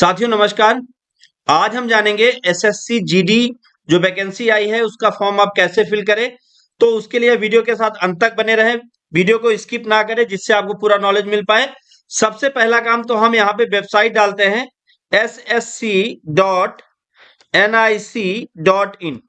साथियों नमस्कार आज हम जानेंगे एसएससी जीडी जो वैकेंसी आई है उसका फॉर्म आप कैसे फिल करें तो उसके लिए वीडियो के साथ अंत तक बने रहें वीडियो को स्किप ना करें जिससे आपको पूरा नॉलेज मिल पाए सबसे पहला काम तो हम यहाँ पे वेबसाइट डालते हैं S S C dot N I C dot in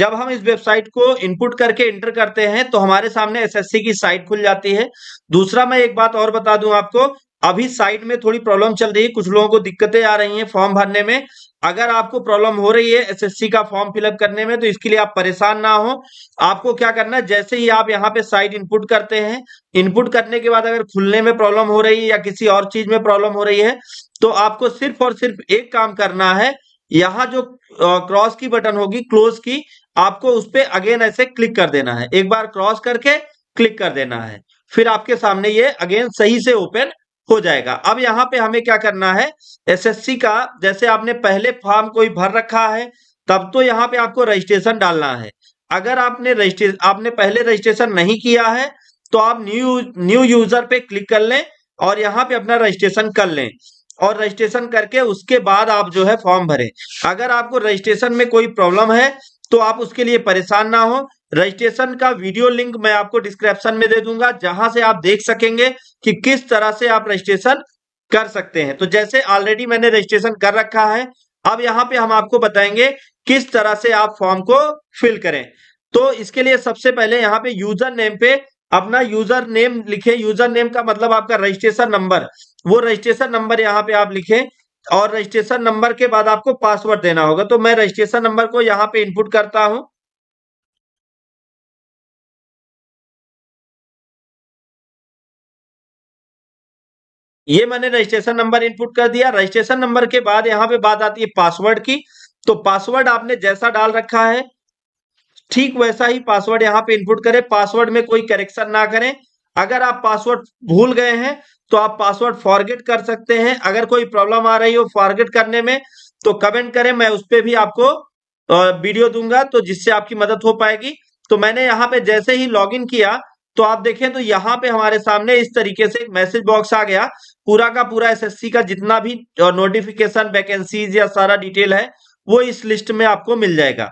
जब हम इस वेबसाइट को इनपुट करके इंटर करते हैं तो हमारे सामने एसएससी की साइट खुल जाती है दूसरा मैं एक बात और बता दूं आपको अभी साइट में थोड़ी प्रॉब्लम चल रही है कुछ लोगों को दिक्कतें आ रही हैं फॉर्म भरने में अगर आपको प्रॉब्लम हो रही है एसएससी का फॉर्म फिलअप करने में तो इसके लिए आप परेशान ना हो आपको क्या करना है जैसे ही आप यहाँ पे साइट इनपुट करते हैं इनपुट करने के बाद अगर खुलने में प्रॉब्लम हो रही है या किसी और चीज में प्रॉब्लम हो रही है तो आपको सिर्फ और सिर्फ एक काम करना है यहाँ जो क्रॉस की बटन होगी क्लोज की आपको उस पर अगेन ऐसे क्लिक कर देना है एक बार क्रॉस करके क्लिक कर देना है फिर आपके सामने ये अगेन सही से ओपन हो जाएगा अब यहाँ पे हमें क्या करना है एसएससी का जैसे आपने पहले फॉर्म कोई भर रखा है तब तो यहाँ पे आपको रजिस्ट्रेशन डालना है अगर आपने रजिस्ट्रेशन आपने पहले रजिस्ट्रेशन नहीं किया है तो आप न्यू न्यू यूजर पे क्लिक कर लें और यहाँ पे अपना रजिस्ट्रेशन कर लें और रजिस्ट्रेशन करके उसके बाद आप जो है फॉर्म भरें अगर आपको रजिस्ट्रेशन में कोई प्रॉब्लम है तो आप उसके लिए परेशान ना हो रजिस्ट्रेशन का वीडियो लिंक मैं आपको डिस्क्रिप्शन में दे दूंगा जहां से आप देख सकेंगे कि किस तरह से आप रजिस्ट्रेशन कर सकते हैं तो जैसे ऑलरेडी मैंने रजिस्ट्रेशन कर रखा है अब यहाँ पे हम आपको बताएंगे किस तरह से आप फॉर्म को फिल करें तो इसके लिए सबसे पहले यहाँ पे यूजर नेम पे अपना यूजर नेम लिखे यूजर नेम का मतलब आपका रजिस्ट्रेशन नंबर वो रजिस्ट्रेशन नंबर यहाँ पे आप लिखें और रजिस्ट्रेशन नंबर के बाद आपको पासवर्ड देना होगा तो मैं रजिस्ट्रेशन नंबर को यहाँ पे इनपुट करता हूं ये मैंने रजिस्ट्रेशन नंबर इनपुट कर दिया रजिस्ट्रेशन नंबर के बाद यहाँ पे बात आती है पासवर्ड की तो पासवर्ड आपने जैसा डाल रखा है ठीक वैसा ही पासवर्ड यहाँ पे इनपुट करें पासवर्ड में कोई करेक्शन ना करें अगर आप पासवर्ड भूल गए हैं तो आप पासवर्ड फॉरगेट कर सकते हैं अगर कोई प्रॉब्लम आ रही हो फॉरगेट करने में तो कमेंट करें मैं उस पर भी आपको वीडियो दूंगा तो जिससे आपकी मदद हो पाएगी तो मैंने यहाँ पे जैसे ही लॉगिन किया तो आप देखें तो यहाँ पे हमारे सामने इस तरीके से एक मैसेज बॉक्स आ गया पूरा का पूरा एसएससी का जितना भी नोटिफिकेशन वैकेंसीज या सारा डिटेल है वो इस लिस्ट में आपको मिल जाएगा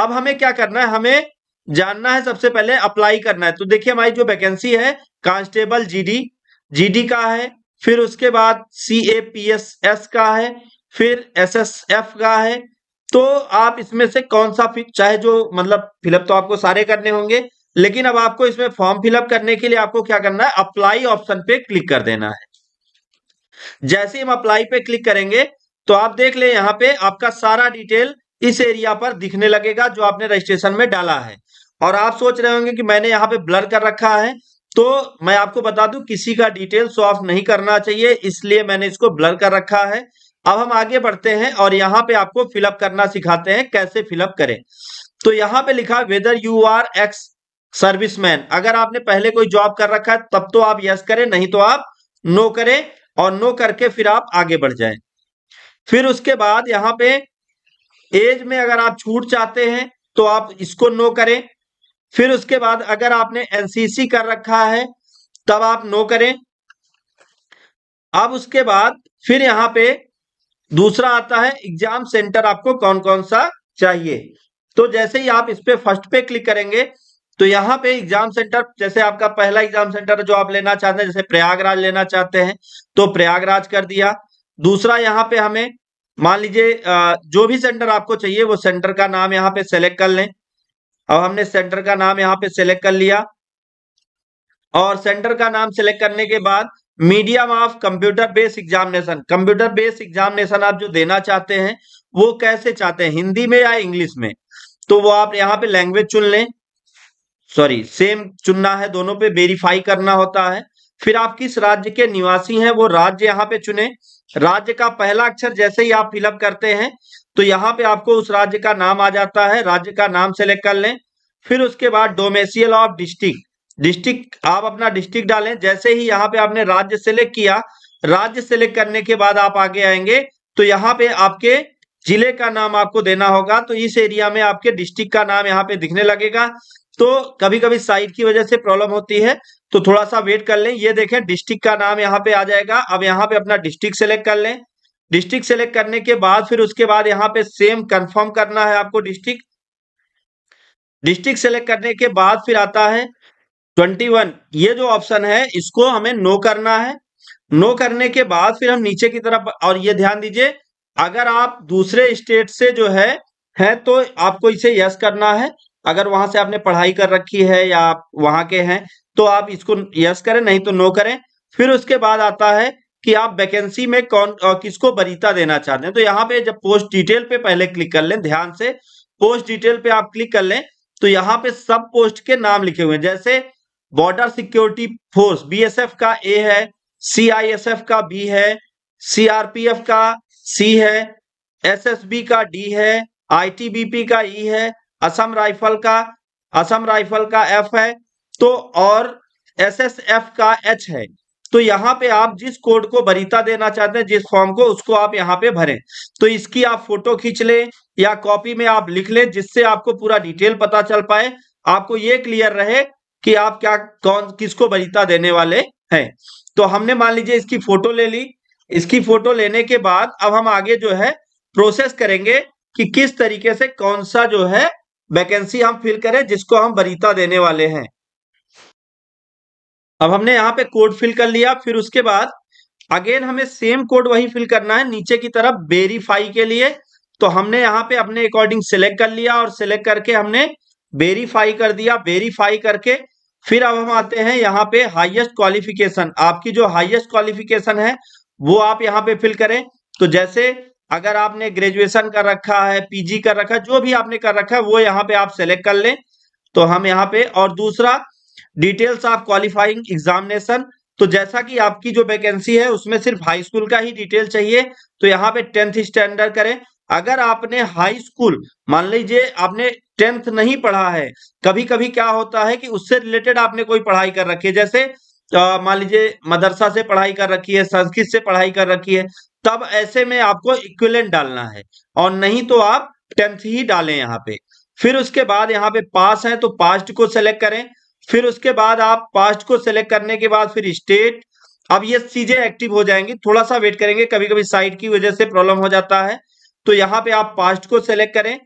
अब हमें क्या करना है हमें जानना है सबसे पहले अप्लाई करना है तो देखिए हमारी जो वैकेंसी है कांस्टेबल जीडी जीडी का है फिर उसके बाद C A P S S का है फिर एस एस एफ का है तो आप इसमें से कौन सा चाहे जो मतलब फिलअप तो आपको सारे करने होंगे लेकिन अब आपको इसमें फॉर्म फिलअप करने के लिए आपको क्या करना है अप्लाई ऑप्शन पे क्लिक कर देना है जैसे हम अप्लाई पे क्लिक करेंगे तो आप देख ले यहाँ पे आपका सारा डिटेल इस एरिया पर दिखने लगेगा जो आपने रजिस्ट्रेशन में डाला है और आप सोच रहे होंगे कि मैंने यहाँ पे ब्लर कर रखा है तो मैं आपको बता दूं किसी का डिटेल शो ऑफ नहीं करना चाहिए इसलिए मैंने इसको ब्लर कर रखा है अब हम आगे बढ़ते हैं और यहाँ पे आपको फिलअप करना सिखाते हैं कैसे फिलअप करें तो यहाँ पे लिखा whether you are ex serviceman अगर आपने पहले कोई जॉब कर रखा है तब तो आप यस करें नहीं तो आप नो करें और नो करके फिर आप आगे बढ़ जाए फिर उसके बाद यहाँ पे एज में अगर आप छूट चाहते हैं तो आप इसको नो करें फिर उसके बाद अगर आपने एनसीसी कर रखा है तब आप नो करें अब उसके बाद फिर यहां पे दूसरा आता है एग्जाम सेंटर आपको कौन कौन सा चाहिए तो जैसे ही आप इस पे फर्स्ट पे क्लिक करेंगे तो यहाँ पे एग्जाम सेंटर जैसे आपका पहला एग्जाम सेंटर जो आप लेना चाहते हैं जैसे प्रयागराज लेना चाहते हैं तो प्रयागराज कर दिया दूसरा यहाँ पे हमें मान लीजिए जो भी सेंटर आपको चाहिए वो सेंटर का नाम यहाँ पे सेलेक्ट कर लें अब हमने सेंटर का नाम यहाँ पे सेलेक्ट कर लिया और सेंटर का नाम सेलेक्ट करने के बाद medium of computer based examination computer based examination आप जो देना चाहते हैं वो कैसे चाहते हैं हिंदी में या इंग्लिश में तो वो आप यहाँ पे लैंग्वेज चुन लें सॉरी सेम चुनना है दोनों पे वेरीफाई करना होता है फिर आप किस राज्य के निवासी हैं वो राज्य यहाँ पे चुने राज्य का पहला अक्षर जैसे ही आप फिलअप करते हैं तो यहाँ पे आपको उस राज्य का नाम आ जाता है राज्य का नाम सेलेक्ट कर लें फिर उसके बाद डोमेसियल ऑफ डिस्ट्रिक्ट डिस्ट्रिक्ट आप अपना डिस्ट्रिक्ट डालें जैसे ही यहाँ पे आपने राज्य सेलेक्ट किया राज्य सेलेक्ट करने के बाद आप आगे आएंगे तो यहाँ पे आपके जिले का नाम आपको देना होगा तो इस एरिया में आपके डिस्ट्रिक्ट का नाम यहाँ पे दिखने लगेगा तो कभी कभी साइट की वजह से प्रॉब्लम होती है तो थोड़ा सा वेट कर लें ये देखें डिस्ट्रिक्ट का नाम यहाँ पे आ जाएगा अब यहाँ पे अपना डिस्ट्रिक्ट सेलेक्ट कर लें डिस्ट्रिक्ट सेलेक्ट करने के बाद फिर उसके बाद यहाँ पे सेम कंफर्म करना है आपको डिस्ट्रिक्ट डिस्ट्रिक्ट सेलेक्ट करने के बाद फिर आता है 21 ये जो ऑप्शन है इसको हमें नो करना है नो करने के बाद फिर हम नीचे की तरफ और ये ध्यान दीजिए अगर आप दूसरे स्टेट से जो है है तो आपको इसे यस करना है अगर वहां से आपने पढ़ाई कर रखी है या आप वहां के हैं तो आप इसको यस करें नहीं तो नो करें फिर उसके बाद आता है कि आप वैकेंसी में कौन किसको बरीता देना चाहते हैं तो यहाँ पे जब पोस्ट डिटेल पे पहले क्लिक कर लें ध्यान से पोस्ट डिटेल पे आप क्लिक कर लें तो यहाँ पे सब पोस्ट के नाम लिखे हुए हैं जैसे बॉर्डर सिक्योरिटी फोर्स बीएसएफ का ए है सीआईएसएफ का बी है सीआरपीएफ का सी है एसएसबी का डी है आईटीबीपी का ई e है असम राइफल का असम राइफल का एफ है तो और एसएसएफ का एच है तो यहाँ पे आप जिस कोड को बरीता देना चाहते हैं जिस फॉर्म को उसको आप यहाँ पे भरें तो इसकी आप फोटो खींच लें या कॉपी में आप लिख लें जिससे आपको पूरा डिटेल पता चल पाए आपको ये क्लियर रहे कि आप क्या कौन किसको बरीता देने वाले हैं तो हमने मान लीजिए इसकी फोटो ले ली इसकी फोटो लेने के बाद अब हम आगे जो है प्रोसेस करेंगे कि किस तरीके से कौन सा जो है वैकेंसी हम फिल करें जिसको हम बरीता देने वाले हैं अब हमने यहाँ पे कोड फिल कर लिया फिर उसके बाद अगेन हमें सेम कोड वही फिल करना है नीचे की तरफ वेरीफाई के लिए तो हमने यहाँ पे अपने अकॉर्डिंग सिलेक्ट कर लिया और सिलेक्ट करके हमने वेरीफाई कर दिया वेरीफाई करके फिर अब हम आते हैं यहाँ पे हाईएस्ट क्वालिफिकेशन आपकी जो हाईएस्ट क्वालिफिकेशन है वो आप यहाँ पे फिल करें तो जैसे अगर आपने ग्रेजुएशन कर रखा है पीजी कर रखा है जो भी आपने कर रखा है वो यहाँ पे आप सेलेक्ट कर लें तो हम यहाँ पे और दूसरा डिटेल्स ऑफ क्वालिफाइंग एग्जामिनेशन तो जैसा कि आपकी जो वैकेंसी है उसमें सिर्फ हाई स्कूल का ही डिटेल चाहिए तो यहाँ पे टेंथ स्टैंडर्ड करें अगर आपने हाई स्कूल मान लीजिए आपने टेंथ नहीं पढ़ा है कभी कभी क्या होता है कि उससे रिलेटेड आपने कोई पढ़ाई कर रखी है जैसे मान लीजिए मदरसा से पढ़ाई कर रखी है, संस्कृत से पढ़ाई कर रखी है, तब ऐसे में आपको इक्विलेंट डालना है और नहीं तो आप टेंथ ही डालें यहाँ पे। फिर उसके बाद यहाँ पे पास है तो पास्ट को सिलेक्ट करें, फिर उसके बाद आप पास्ट को सिलेक्ट करने के बाद फिर स्टेट अब ये चीज़ें एक्टिव हो जाएंगी थोड़ा-सा वेट करेंगे, कभी-कभी साइट की वजह से प्रॉब्लम हो जाता है। तो यहाँ पे आप पास्ट को सेलेक्ट करें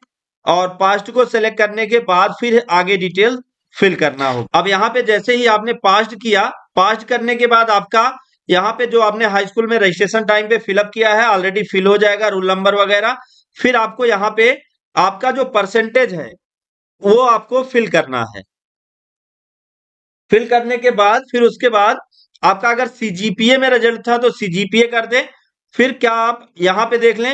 और पास्ट को सेलेक्ट करने के बाद फिर आगे डिटेल फिल करना होगा। अब यहाँ पे जैसे ही आपने पास्ट किया पास्ट करने के बाद आपका यहाँ पे जो आपने हाई स्कूल में रजिस्ट्रेशन टाइम पे फिलअप किया है ऑलरेडी फिल हो जाएगा रोल नंबर वगैरह फिर आपको यहाँ पे आपका जो परसेंटेज है वो आपको फिल करना है फिल करने के बाद फिर उसके बाद आपका अगर सीजीपीए में रिजल्ट था तो सीजीपीए कर दे फिर क्या आप यहाँ पे देख लें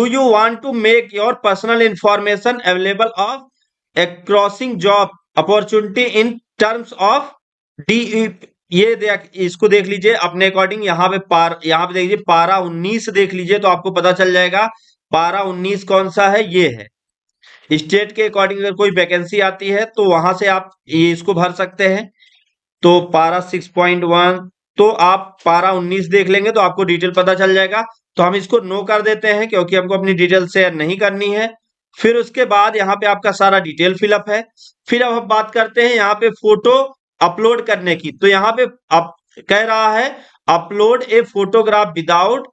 do you want to make your personal information available of a crossing job opportunity in terms of D ये देख इसको देख लीजिए अपने अकॉर्डिंग यहाँ पे पार यहाँ पे देख लीजिए पारा उन्नीस देख लीजिए तो आपको पता चल जाएगा पारा उन्नीस कौन सा है ये है स्टेट के अकॉर्डिंग अगर कोई वैकेंसी आती है तो वहां से आप ये इसको भर सकते हैं तो पारा सिक्स पॉइंट वन तो आप पारा उन्नीस देख लेंगे तो आपको डिटेल पता चल जाएगा तो हम इसको नो कर देते हैं क्योंकि हमको अपनी डिटेल शेयर नहीं करनी है फिर उसके बाद यहाँ पे आपका सारा डिटेल फिलअप है फिर अब हम बात करते हैं यहाँ पे फोटो अपलोड करने की तो यहाँ पे अप, कह रहा है upload a photograph without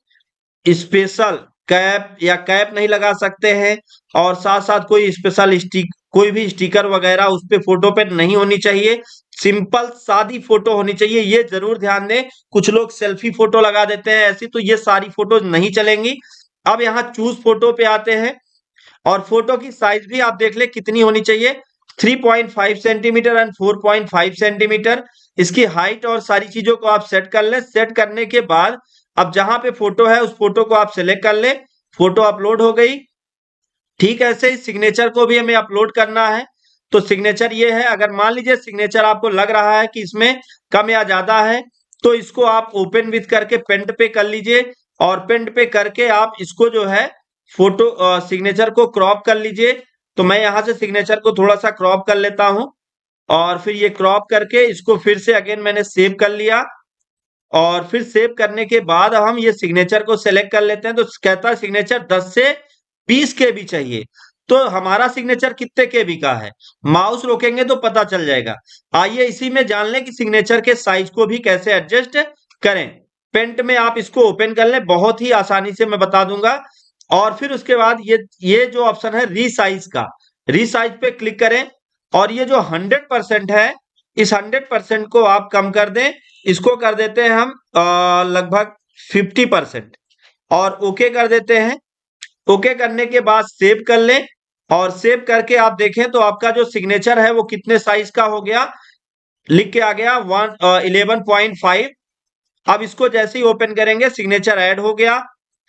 special cap या कैप नहीं लगा सकते हैं और साथ साथ कोई स्पेशल स्टिक कोई भी स्टिकर वगैरह उस पर फोटो पे नहीं होनी चाहिए सिंपल सादी फोटो होनी चाहिए ये जरूर ध्यान दें कुछ लोग सेल्फी फोटो लगा देते हैं ऐसी तो ये सारी फोटो नहीं चलेंगी अब यहाँ चूज फोटो पे आते हैं और फोटो की साइज भी आप देख ले कितनी होनी चाहिए 3.5 सेंटीमीटर एंड 4.5 सेंटीमीटर इसकी हाइट और सारी चीजों को आप सेट कर लें सेट करने के बाद अब जहां पे फोटो है उस फोटो को आप सेलेक्ट कर लें फोटो अपलोड हो गई ठीक ऐसे ही सिग्नेचर को भी हमें अपलोड करना है तो सिग्नेचर ये है अगर मान लीजिए सिग्नेचर आपको लग रहा है कि इसमें कम या ज्यादा है तो इसको आप ओपन विथ करके पेंट पे कर लीजिए और पेंट पे करके आप इसको जो है फोटो सिग्नेचर को क्रॉप कर लीजिए तो मैं यहां से सिग्नेचर को थोड़ा सा क्रॉप कर लेता हूं और फिर ये क्रॉप करके इसको फिर से अगेन मैंने सेव कर लिया और फिर सेव करने के बाद हम ये सिग्नेचर को सेलेक्ट कर लेते हैं तो कहता है सिग्नेचर 10 से 20 के भी चाहिए तो हमारा सिग्नेचर कितने के भी का है माउस रोकेंगे तो पता चल जाएगा आइए इसी में जान लें कि सिग्नेचर के साइज को भी कैसे एडजस्ट करें पेंट में आप इसको ओपन कर लें बहुत ही आसानी से मैं बता दूंगा और फिर उसके बाद ये ये जो ऑप्शन है रीसाइज का रीसाइज पे क्लिक करें और ये जो 100 परसेंट है इस 100 परसेंट को आप कम कर दें इसको कर देते हैं हम लगभग 50 परसेंट और ओके कर देते हैं ओके करने के बाद सेव कर लें और सेव करके आप देखें तो आपका जो सिग्नेचर है वो कितने साइज का हो गया लिख के आ गया वन इलेवन पॉइंट फाइव अब इसको जैसे ही ओपन करेंगे सिग्नेचर ऐड हो गया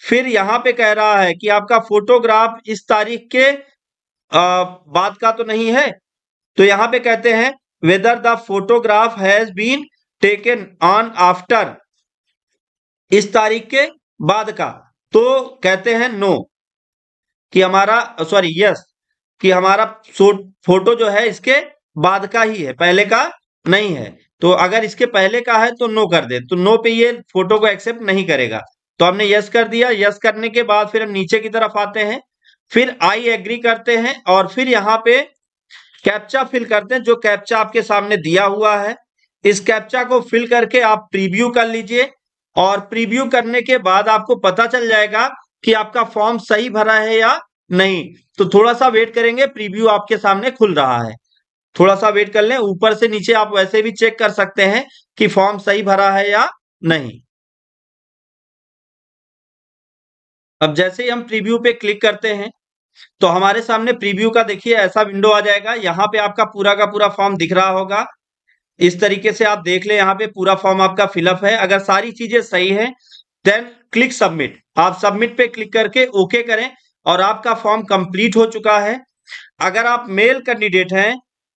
फिर यहां पे कह रहा है कि आपका फोटोग्राफ इस तारीख के बाद का तो नहीं है तो यहां पे कहते हैं whether the photograph has been taken on after इस तारीख के बाद का तो कहते हैं नो कि हमारा सॉरी यस कि हमारा फोटो जो है इसके बाद का ही है पहले का नहीं है तो अगर इसके पहले का है तो नो कर दे तो नो पे ये फोटो को एक्सेप्ट नहीं करेगा तो हमने यस कर दिया यस करने के बाद फिर हम नीचे की तरफ आते हैं फिर आई एग्री करते हैं और फिर यहाँ पे कैप्चा फिल करते हैं जो कैप्चा आपके सामने दिया हुआ है इस कैप्चा को फिल करके आप प्रीव्यू कर लीजिए और प्रीव्यू करने के बाद आपको पता चल जाएगा कि आपका फॉर्म सही भरा है या नहीं तो थोड़ा सा वेट करेंगे प्रीव्यू आपके सामने खुल रहा है थोड़ा सा वेट कर लें ऊपर से नीचे आप वैसे भी चेक कर सकते हैं कि फॉर्म सही भरा है या नहीं अब जैसे ही हम प्रीव्यू पे क्लिक करते हैं तो हमारे सामने प्रीव्यू का देखिए ऐसा विंडो आ जाएगा यहाँ पे आपका पूरा का पूरा फॉर्म दिख रहा होगा इस तरीके से आप देख ले यहाँ पे पूरा फॉर्म आपका फिलअप है अगर सारी चीजें सही है देन क्लिक सबमिट आप सबमिट पे क्लिक करके ओके करें और आपका फॉर्म कंप्लीट हो चुका है अगर आप मेल कैंडिडेट हैं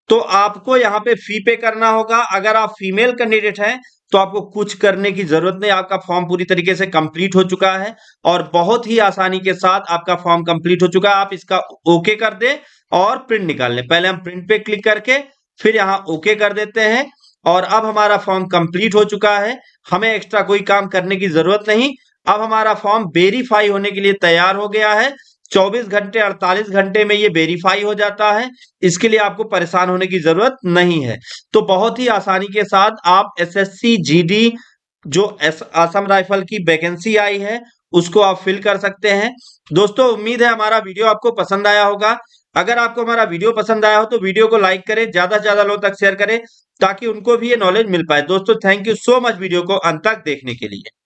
तो आपको यहाँ पे फी पे करना होगा अगर आप फीमेल कैंडिडेट हैं तो आपको कुछ करने की जरूरत नहीं आपका फॉर्म पूरी तरीके से कंप्लीट हो चुका है और बहुत ही आसानी के साथ आपका फॉर्म कंप्लीट हो चुका है आप इसका ओके कर दे और प्रिंट निकाल लें पहले हम प्रिंट पे क्लिक करके फिर यहाँ ओके कर देते हैं और अब हमारा फॉर्म कंप्लीट हो चुका है हमें एक्स्ट्रा कोई काम करने की जरूरत नहीं अब हमारा फॉर्म वेरीफाई होने के लिए तैयार हो गया है 24 घंटे 48 घंटे में ये वेरीफाई हो जाता है इसके लिए आपको परेशान होने की जरूरत नहीं है तो बहुत ही आसानी के साथ आप एसएससी जीडी जो असम राइफल की वैकेंसी आई है उसको आप फिल कर सकते हैं दोस्तों उम्मीद है हमारा वीडियो आपको पसंद आया होगा अगर आपको हमारा वीडियो पसंद आया हो तो वीडियो को लाइक करें ज्यादा से ज्यादा लोगों तक शेयर करें ताकि उनको भी ये नॉलेज मिल पाए दोस्तों thank you so much video को अंत तक देखने के लिए